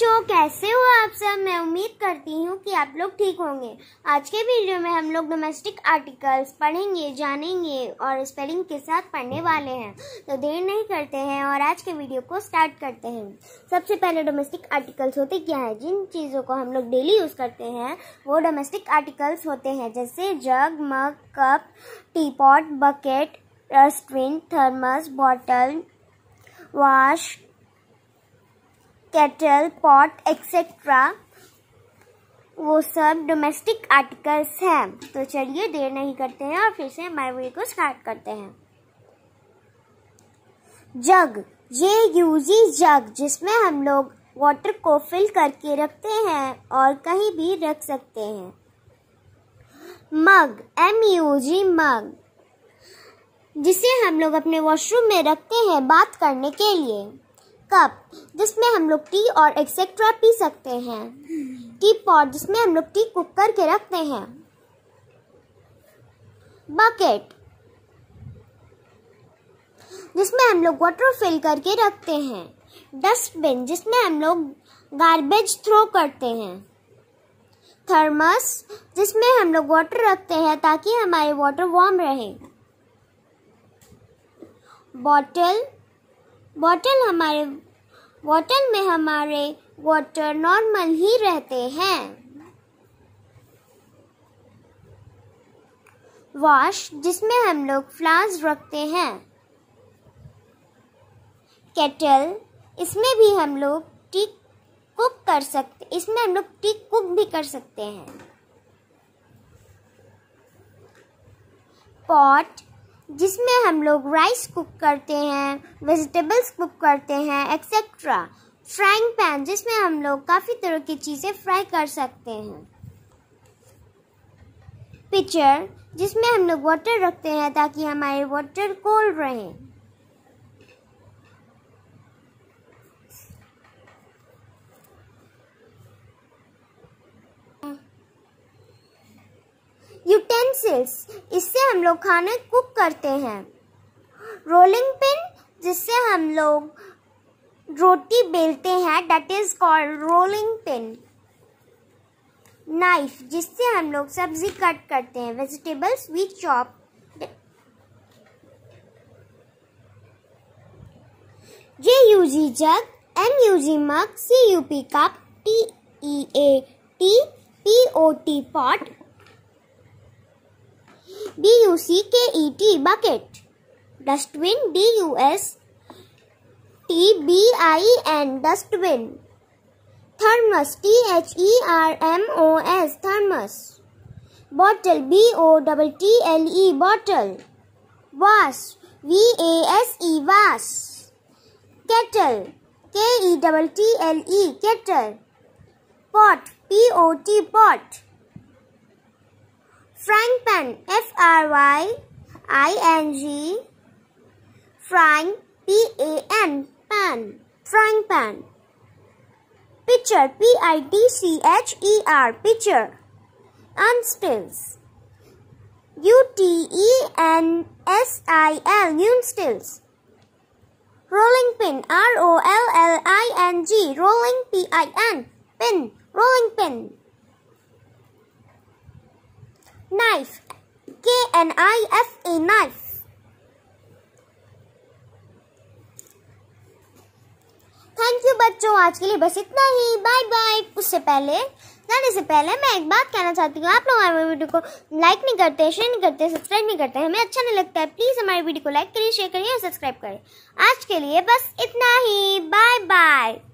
बच्चों कैसे हो आप सब मैं उम्मीद करती हूँ कि आप लोग ठीक होंगे आज के वीडियो में हम लोग डोमेस्टिक आर्टिकल्स पढ़ेंगे जानेंगे और स्पेलिंग के साथ पढ़ने वाले हैं तो देर नहीं करते हैं और आज के वीडियो को स्टार्ट करते हैं सबसे पहले डोमेस्टिक आर्टिकल्स होते क्या है जिन चीज़ों को हम लोग डेली यूज़ करते हैं वो डोमेस्टिक आर्टिकल्स होते हैं जैसे jug mug cup teapot bucket dustbin thermos bottle wash kettle pot etcetera वो सब डोमेस्टिक आर्टिकल्स हैं तो चलिए देर नहीं करते हैं और फिर से हमारे वे को स्टार्ट करते हैं जग ये यूजी जग जिसमें हम लोग वाटर को फिल करके रखते हैं और कहीं भी रख सकते हैं मग एम यू जी मग जिसे हम लोग अपने वॉशरूम में रखते हैं बात करने के लिए कप जिसमें हम लोग टी और एक्सेट्रा पी सकते हैं टी पॉट जिसमें हम लोग टी कुक करके रखते हैं बकेट जिसमें हम लोग वाटर फिल करके रखते हैं डस्टबिन जिसमें हम लोग गार्बेज थ्रो करते हैं थर्मस जिसमें हम लोग वाटर रखते हैं ताकि हमारे वाटर वार्म रहे बॉटल बॉटल हमारे बॉटल में हमारे वाटर नॉर्मल ही रहते हैं वॉश जिसमें हम लोग फ्लास रखते हैं केटल इसमें भी हम लोग टी कुक कर सकते इसमें हम लोग टी कुक भी कर सकते हैं पॉट जिसमें हम लोग राइस कुक करते हैं वेजिटेबल्स कुक करते हैं एक्सेट्रा फ्राइंग पैन जिसमें हम लोग काफ़ी तरह की चीज़ें फ्राई कर सकते हैं पिक्चर जिसमें हम लोग वाटर रखते हैं ताकि हमारे वाटर कोल्ड रहें यूटेंसिल्स इससे हम लोग खाने कुक करते हैं रोलिंग पिन जिससे हम लोग रोटी बेलते हैं that is called rolling pin knife जिससे हम लोग सब्जी कट करते हैं vegetables we chop J U G jug M U G mug C U P cup T E A T P O T pot D U C K E T bucket. Dustbin D U S T B I N dustbin. Thermos T H E R M O S thermos. Bottle B O T T L E bottle. Vase V A S E vase. Kettle K E T T L E kettle. Pot P O T pot. Frying pan, F-R-Y-I-N-G, frying, P-A-N, pan, frying pan. Pitcher, P-I-T-C-H-E-R, pitcher. Unstills, U-T-E-N-S-I-L, stills Rolling pin, R-O-L-L-I-N-G, rolling P-I-N, pin, rolling pin. knife. K N I F E knife. Thank you बच्चों आज के लिए बस इतना ही bye bye उससे पहले जाने से पहले मैं एक बात कहना चाहती हूँ आप लोग हमारे वीडियो को लाइक नहीं करते शेयर नहीं करते सब्सक्राइब नहीं करते हमें अच्छा नहीं लगता है प्लीज़ हमारे वीडियो को लाइक करिए शेयर करिए और सब्सक्राइब करें आज के लिए बस इतना ही बाय बाय